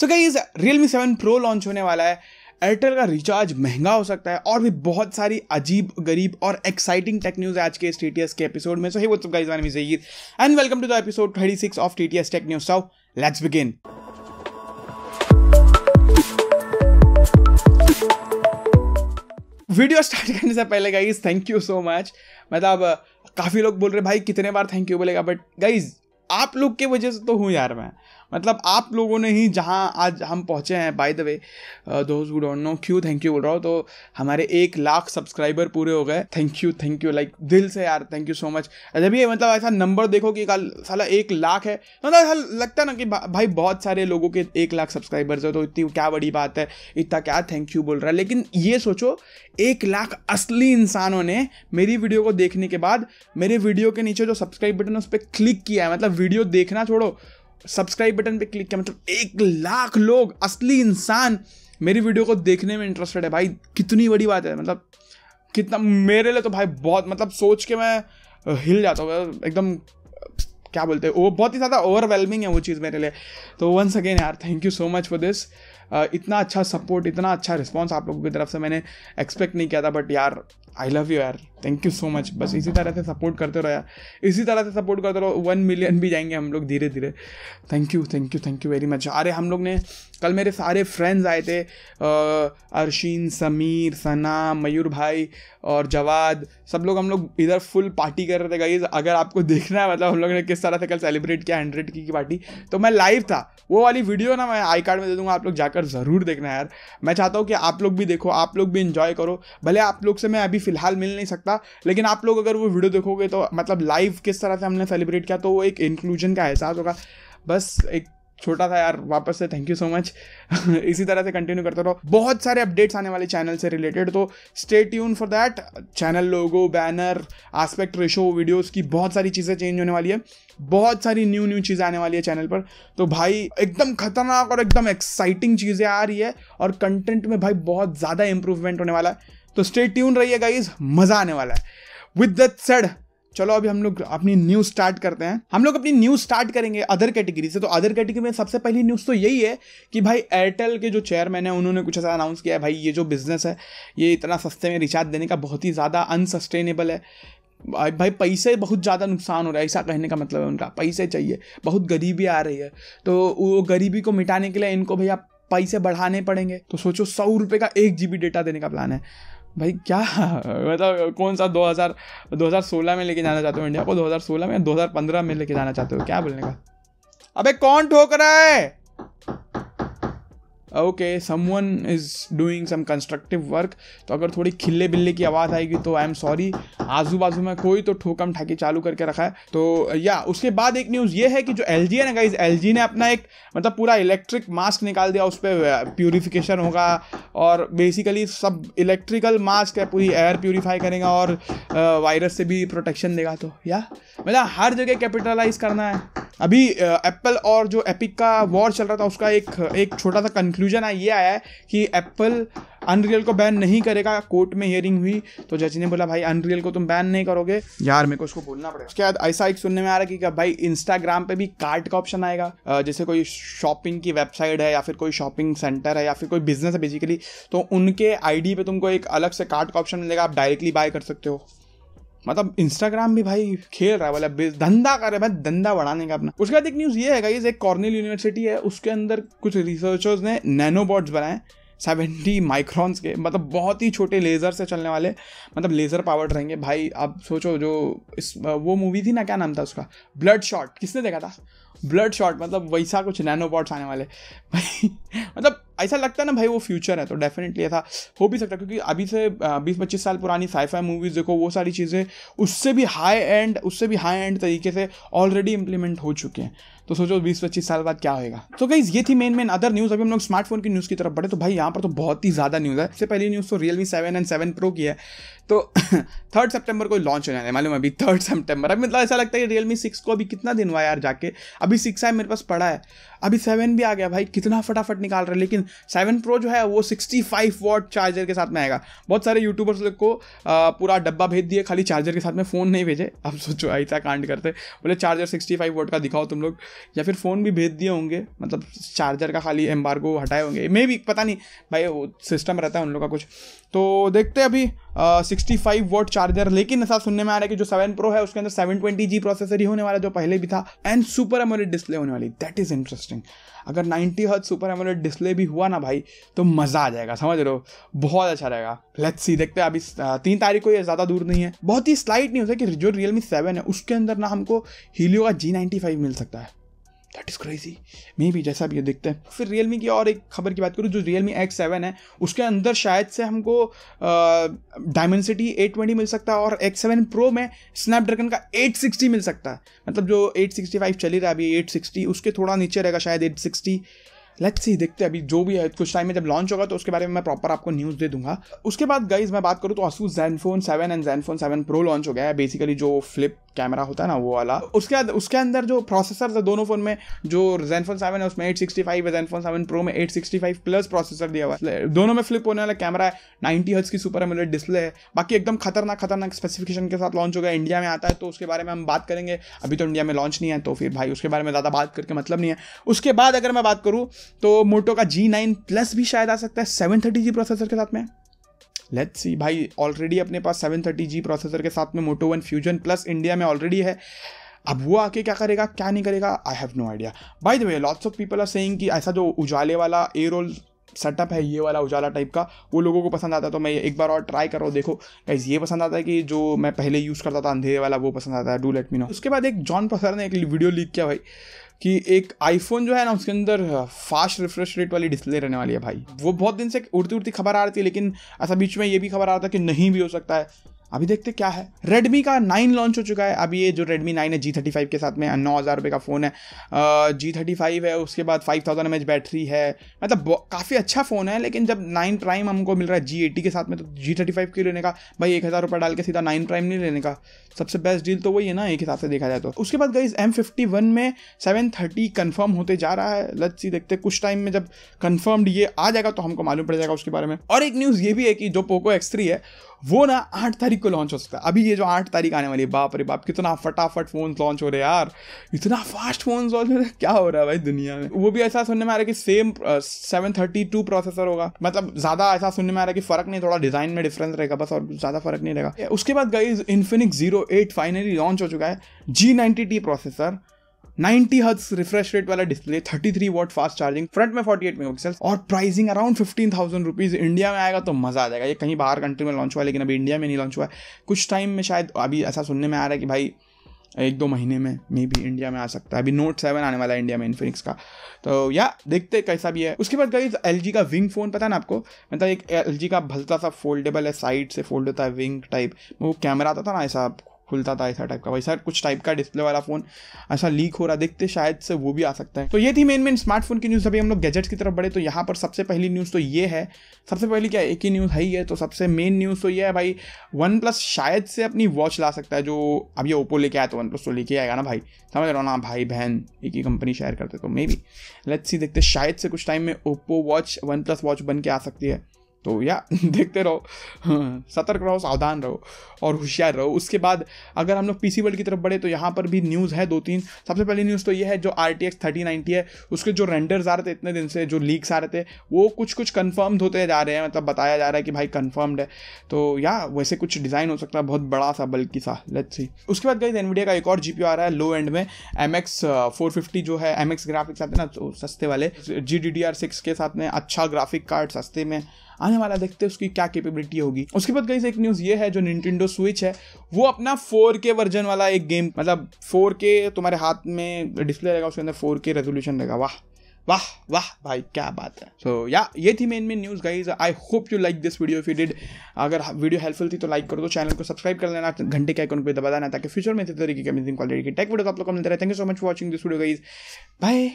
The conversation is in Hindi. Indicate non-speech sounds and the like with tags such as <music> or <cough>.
सो guys Realme seven pro launch होने वाला है एयरटेल का रिचार्ज महंगा हो सकता है और भी बहुत सारी अजीब गरीब और एक्साइटिंग टेक न्यूज आज के इस टी के एपिसोड में सो हे वो सब गाइस मी जयीर and welcome to the episode 36 of T tech news so let's begin video start करने से पहले guys thank you so much मतलब काफ़ी लोग बोल रहे भाई कितने बार थैंक यू बोलेगा बट गाइज आप लोग के वजह से तो हूँ यार मैं मतलब आप लोगों ने ही जहाँ आज हम पहुँचे हैं बाय द वे दोस्त गुड डोंट नो क्यू थैंक यू बोल रहा हूँ तो हमारे एक लाख सब्सक्राइबर पूरे हो गए thank you thank you like दिल से यार थैंक यू सो मच जब ये मतलब ऐसा नंबर देखो कि साला एक लाख है मतलब ऐसा लगता है ना कि भा, भाई बहुत सारे लोगों के एक लाख सब्सक्राइबर्स है तो इतनी क्या बड़ी बात है इतना क्या थैंक यू बोल रहा है लेकिन ये सोचो एक लाख असली इंसानों ने मेरी वीडियो को देखने के बाद मेरे वीडियो के नीचे जो सब्सक्राइब बटन है उस पर क्लिक किया है मतलब वीडियो देखना छोड़ो सब्सक्राइब बटन पे क्लिक किया मतलब एक लाख लोग असली इंसान मेरी वीडियो को देखने में इंटरेस्टेड है भाई कितनी बड़ी बात है मतलब कितना मेरे लिए तो भाई बहुत मतलब सोच के मैं हिल जाता हूँ मतलब एकदम क्या बोलते हैं वो बहुत ही ज़्यादा ओवरवेलमिंग है वो चीज़ मेरे लिए तो वंस अगेन यार thank you so much for this इतना अच्छा सपोर्ट इतना अच्छा रिस्पॉन्स आप लोगों की तरफ से मैंने एक्सपेक्ट नहीं किया था बट यार आई लव यू यार थैंक यू सो मच बस इसी तरह से सपोर्ट करते रहो यार इसी तरह से सपोर्ट करते रहो वन मिलियन भी जाएंगे हम लोग धीरे धीरे thank you thank you thank you very much अरे हम लोग ने कल मेरे सारे फ्रेंड्स आए थे अर्शीन समीर सना मयूर भाई और जवाद सब लोग हम लोग इधर फुल पार्टी कर रहे थे गाइज अगर आपको देखना है मतलब हम लोग ने किस तरह से कल सेलिब्रेट किया हंड्रेड की, की पार्टी तो मैं लाइव था वो वाली वीडियो ना मैं आई कार्ड में दे दूंगा आप लोग जाकर ज़रूर देखना यार मैं चाहता हूँ कि आप लोग भी देखो आप लोग भी इन्जॉय करो भले आप लोग से मैं अभी फ़िलहाल मिल नहीं सकता सकता लेकिन आप लोग अगर वो वीडियो देखोगे तो मतलब लाइव किस तरह से हमने सेलिब्रेट किया तो वो एक इंक्लूजन का एहसास होगा बस एक छोटा था यार वापस से थैंक यू सो मच इसी तरह से कंटिन्यू करता रहो बहुत सारे अपडेट्स आने वाले चैनल से रिलेटेड तो stay tune for that channel logo banner aspect ratio videos की बहुत सारी चीज़ें चेंज होने वाली है बहुत सारी न्यू न्यू चीज़ें आने वाली है चैनल पर तो भाई एकदम खतरनाक और एकदम एक्साइटिंग चीज़ें आ रही है और कंटेंट में भाई बहुत ज़्यादा इंप्रूवमेंट होने वाला है तो स्टे ट्यून रहिए गाइज मजा आने वाला है विद दैट सेड चलो अभी हम लोग अपनी न्यूज स्टार्ट करते हैं हम लोग अपनी न्यूज स्टार्ट करेंगे अदर कैटेगरी से तो अदर कैटेगरी में सबसे पहली न्यूज तो यही है कि भाई एयरटेल के जो चेयरमैन है उन्होंने कुछ ऐसा अनाउंस किया है भाई ये जो बिजनेस है ये इतना सस्ते में रिचार्ज देने का बहुत ही ज़्यादा अनसस्टेनेबल है भाई पैसे बहुत ज़्यादा नुकसान हो रहा है ऐसा कहने का मतलब है उनका पैसे चाहिए बहुत गरीबी आ रही है तो वो गरीबी को मिटाने के लिए इनको भैया पैसे बढ़ाने पड़ेंगे तो सोचो सौ रुपये का एक जी डेटा देने का प्लान है भाई क्या मतलब कौन सा 2000 2016 में लेके जाना चाहते हो इंडिया को 2016 में 2015 में लेके जाना चाहते हो क्या बोलने का अबे कौन ठोक रहा है okay someone is doing some constructive work तो अगर थोड़ी खिल्ले बिल्ले की आवाज़ आएगी तो आई एम सॉरी आजू बाजू में कोई तो ठोकम ठाकी चालू करके रखा है तो या उसके बाद एक न्यूज़ ये है कि जो एल जी है ना गाइज एल जी ने अपना एक मतलब पूरा इलेक्ट्रिक मास्क निकाल दिया उस पर प्योरीफिकेशन होगा और बेसिकली सब इलेक्ट्रिकल मास्क है पूरी एयर प्योरीफाई करेगा और वायरस से भी प्रोटेक्शन देगा तो या मतलब हर जगह कैपिटलाइज करना है अभी एप्पल और जो एपिक का वॉर चल रहा था उसका एक एक छोटा सा कंक्लूजन ये आया है कि एप्पल अनरियल को बैन नहीं करेगा कोर्ट में हियरिंग हुई तो जज ने बोला भाई अनरियल को तुम बैन नहीं करोगे यार मेरे को उसको बोलना पड़ेगा उसके बाद ऐसा एक सुनने में आ रहा है कि भाई इंस्टाग्राम पे भी कार्ट का ऑप्शन आएगा जैसे कोई शॉपिंग की वेबसाइट है या फिर कोई शॉपिंग सेंटर है या फिर कोई बिजनेस है बेसिकली तो उनके आईडी पे तुमको एक अलग से कार्ट का ऑप्शन मिलेगा आप डायरेक्टली बाय कर सकते हो मतलब इंस्टाग्राम भी भाई खेल रहा है मतलब धंधा कर रहा है भाई धंधा बढ़ाने का अपना उसके बाद एक न्यूज़ ये है गाइज एक कॉर्नेल यूनिवर्सिटी है उसके अंदर कुछ रिसर्चर्स ने नैनोबॉट्स बनाए सेवेंटी माइक्रॉन्स के मतलब बहुत ही छोटे लेज़र से चलने वाले मतलब लेज़र पावर्ड रहेंगे भाई आप सोचो जो इस वो मूवी थी ना क्या नाम था उसका ब्लड शॉट किसने देखा था ब्लड शॉट मतलब वैसा कुछ नैनो बॉड्स आने वाले भाई <laughs> मतलब ऐसा लगता है ना भाई वो फ्यूचर है तो डेफिनेटली ऐसा हो भी सकता है क्योंकि अभी से बीस पच्चीस साल पुरानी साइफाई मूवीज़ देखो वो सारी चीज़ें उससे भी हाई एंड उससे भी हाई एंड तरीके से ऑलरेडी इंप्लीमेंट हो चुके हैं तो सोचो बीस पच्चीस साल बाद क्या होगा तो गाइज ये थी मेन मेन अदर न्यूज़ अभी हम लोग स्मार्टफोन की न्यूज़ की तरफ बढ़े तो भाई यहाँ पर तो बहुत ही ज़्यादा न्यूज़ है सबसे पहली न्यूज़ तो Realme seven and seven pro की है तो थर्ड <laughs> सेप्टेम्बर को लॉन्च हो जाने मालूम अभी थर्ड सेप्टेम्बर अभी मतलब ऐसा लगता है कि रियलमी सिक्स को अभी कितना दिन हुआ यार जाके अभी सिक्स है मेरे पास पड़ा है अभी सेवन भी आ गया भाई कितना फटाफट निकाल रहा है लेकिन सेवन प्रो जो है वो सिक्सटी फाइव वॉट चार्जर के साथ में आएगा बहुत सारे यूट्यूबर्स लोग को पूरा डब्बा भेज दिए खाली चार्जर के साथ में फ़ोन नहीं भेजे अब सोचो ऐसा कांड करते बोले चार्जर सिक्सटी फाइव वोट का दिखाओ तुम लोग या फिर फ़ोन भी भेज दिए होंगे मतलब चार्जर का खाली एम्बार्गो हटाए होंगे मे भी पता नहीं भाई वो सिस्टम रहता है उन लोग का कुछ तो देखते अभी सिक्सटी फाइव वोट चार्जर लेकिन ऐसा सुनने में आ रहा है कि जो सेवन प्रो है उसके अंदर सेवन ट्वेंटी जी प्रोसेसर ही होने वाला जो पहले भी था एंड सुपर एमोलेड डिस्प्ले होने वाली दैट इज़ इंटरेस्टिंग अगर ninety hertz super AMOLED display भी हुआ ना भाई तो मज़ा आ जाएगा समझ लो बहुत अच्छा रहेगा लेट्स सी देखते हैं अभी तीन तारीख को ये ज़्यादा दूर नहीं है बहुत ही स्लाइट नहीं होता कि जो रियलमी सेवन है उसके अंदर ना हमको हीलियो का जी नाइन्टी फाइव मिल सकता है दैट इज़ क्रेजी मे भी जैसा भी ये देखते हैं फिर रियलमी की और एक खबर की बात करूँ जो रियलमी एक्स सेवन है उसके अंदर शायद से हमको डायमेंसिटी एट ट्वेंटी मिल सकता है और एक्स सेवन प्रो में स्नैपड्रैगन का एट सिक्सटी मिल सकता है मतलब जो एट सिक्सटी फाइव चल ही रहा है अभी एट सिक्सटी उसके थोड़ा नीचे रहेगा शायद एट सिक्सटी लेट्स ही देखते हैं अभी जो भी है कुछ टाइम में जब लॉन्च होगा तो उसके बारे में मैं प्रॉपर आपको न्यूज़ दे दूंगा उसके बाद गाइज मैं बात करूँ तो Asus Zenfone seven and Zenfone seven pro launch हो गया है बेसिकली जो फ्लिप कैमरा होता है ना वो वाला उसके बाद उसके अंदर जो प्रोसेसर है दोनों फ़ोन में जो जेनफोन सेवन है उसमें एट सिक्सटी फाइव है जेनफोन सेवन प्रो में eight sixty five plus processor दिया हुआ है दोनों में फ्लिप होने वाला कैमरा है नाइन्टी हर्ट्स की सुपर एमुलेट डिस्प्ले है बाकी एकदम खतरनाक खतरनाक स्पेसिफिकेशन के साथ लॉन्च होगा इंडिया में आता है तो उसके बारे में हम बात करेंगे अभी तो इंडिया में लॉन्च नहीं है तो फिर भाई उसके बारे में ज़्यादा बात करके मतलब नहीं है उसके बाद अगर मैं बात करूँ तो मोटो का जी नाइन प्लस भी शायद आ सकता है सेवन थर्टी जी प्रोसेसर के साथ में लेट्स सी भाई ऑलरेडी अपने पास सेवन थर्टी जी प्रोसेसर के साथ में Moto one fusion plus India में ऑलरेडी है अब वो आके क्या करेगा क्या नहीं करेगा I have no idea by the way lots of people are saying कि ऐसा जो उजाले वाला ए रोल सेटअप है ये वाला उजाला टाइप का वो लोगों को पसंद आता है तो मैं एक बार और ट्राई करो देखो गाइज ये पसंद आता है कि जो मैं पहले यूज़ करता था अंधेरे वाला वो पसंद आता है डू लेट मी नो उसके बाद एक जॉन पसर ने एक वीडियो लीक किया भाई कि एक आईफोन जो है ना उसके अंदर फास्ट रिफ्रेश रेट वाली डिस्प्ले रहने वाली है भाई वो बहुत दिन से उड़ती उड़ती खबर आ रही थी लेकिन ऐसा बीच में ये भी खबर आ रहा था कि नहीं भी हो सकता है अभी देखते क्या है रेडमी का नाइन लॉन्च हो चुका है अभी ये जो रेडमी नाइन है जी थर्टी फाइव के साथ में नौ हज़ार रुपये का फ़ोन है जी थर्टी फाइव है उसके बाद five thousand M H battery है मतलब काफ़ी अच्छा फ़ोन है लेकिन जब नाइन प्राइम हमको मिल रहा है जी एटी के साथ में तो जी थर्टी फाइव क्यों लेने का भाई एक हज़ार रुपये डाल के सीधा नाइन प्राइम नहीं लेने का सबसे बेस्ट डील तो वही है ना एक हिसाब से देखा जाए तो उसके बाद गई एम फिफ्टी वन में सेवन थर्टी कन्फर्म होते जा रहा है लत सी देखते कुछ टाइम में जब कन्फर्म्ड ये आ जाएगा तो हमको मालूम पड़ जाएगा उसके बारे में और एक न्यूज़ ये भी है कि जो पोको एक्स थ्री है वो ना आठ तारीख तारीख को लॉन्च हो सकता है अभी ये जो आठ तारीख आने वाली है बाप रे बाप कितना फटाफट फ़ोन लॉन्च हो रहे यार इतना फास्ट फ़ोन लॉन्च हो रहे क्या हो रहा है भाई दुनिया में वो भी ऐसा सुनने में आ रहा है कि same seven thirty two processor होगा मतलब ज़्यादा ऐसा सुनने में आ रहा है कि फ़र्क नहीं थोड़ा डिज़ाइन में डिफरेंस रहेगा बस और ज़्यादा फ़र्क नहीं रहेगा उसके बाद गई Infinix zero eight finally launch हो चुका है G ninety T processor 90 hertz refresh rate वाला display 33 watt fast charging front में 48 मेगापिक्सल और pricing around fifteen thousand rupees India में आएगा तो मजा आ जाएगा ये कहीं बाहर कंट्री में लॉन्च हुआ लेकिन अभी इंडिया में नहीं लॉन्च हुआ है कुछ टाइम में शायद अभी ऐसा सुनने में आ रहा है कि भाई एक दो महीने में मे भी इंडिया में आ सकता है अभी नोट सेवन आने वाला है इंडिया में इन्फिनिक्स का तो या देखते कैसा भी है उसके बाद गई एल का विंग फ़ोन पता है ना आपको मतलब एक एल का भलता सा फोल्डेबल है साइड से फोल्ड होता है विंग टाइप वो कैमरा आता था ना ऐसा खुलता था ऐसा टाइप का वैसा कुछ टाइप का डिस्प्ले वाला फ़ोन ऐसा लीक हो रहा देखते शायद से वो भी आ सकता है तो ये थी मेन मेन स्मार्टफोन की न्यूज़ अभी हम लोग गैजेट्स की तरफ बढ़े तो यहाँ पर सबसे पहली न्यूज़ तो ये है सबसे पहली क्या एक ही न्यूज़ है ही है तो सबसे मेन न्यूज़ तो ये है भाई वन प्लस शायद से अपनी वॉच ला सकता है जो अब ये ओप्पो लेके आया तो वन प्लस तो लेके आएगा ना भाई समझ रहा हो ना भाई बहन एक ही कंपनी शेयर करते तो मे बी लेट्स सी देखते शायद से कुछ टाइम में Oppo Watch OnePlus Watch बन के आ सकती है तो या <laughs> देखते रहो हाँ, सतर्क रहो सावधान रहो और होशियार रहो उसके बाद अगर हम लोग पीसी वर्ल्ड की तरफ बढ़े तो यहाँ पर भी न्यूज़ है दो तीन सबसे पहली न्यूज़ तो ये है जो R T X thirty ninety है उसके जो रेंडर्स आ रहे थे इतने दिन से जो लीक्स आ रहे थे वो कुछ कुछ कन्फर्म्ड होते जा रहे हैं मतलब बताया जा रहा है कि भाई कन्फर्म्ड है तो या वैसे कुछ डिज़ाइन हो सकता है बहुत बड़ा सा बल्कि सा लेट्स सी उसके बाद गई एनवीडिया का एक और जी आ रहा है लो एंड में एम एक्स फोर फिफ्टी जो है एम एक्स ग्राफिक्स आते हैं ना तो सस्ते वाले G D D R six के साथ में अच्छा ग्राफिक कार्ड सस्ते में आने वाला देखते हैं उसकी क्या कैपेबिलिटी होगी उसके बाद गई एक न्यूज़ ये है जो निंटेंडो स्विच है वो अपना फोर के वर्जन वाला एक गेम मतलब फोर के तुम्हारे हाथ में डिस्प्ले रहेगा उसके अंदर फोर के रेजोल्यूशन रहेगा वाह वाह वाह भाई क्या बात है सो so, या yeah, ये थी main main news guys I hope you like this video if you did अगर वीडियो हेल्पफुल थी तो लाइक कर दो चैनल को सब्सक्राइब कर लेना घंटे के आइकन पे दबा देना ताकि फ्यूचर में इसी तरीके की अमेजिंग क्वालिटी की टेक वीडियो आप लोग को मिलते रहे thank you so much for watching this video guys bye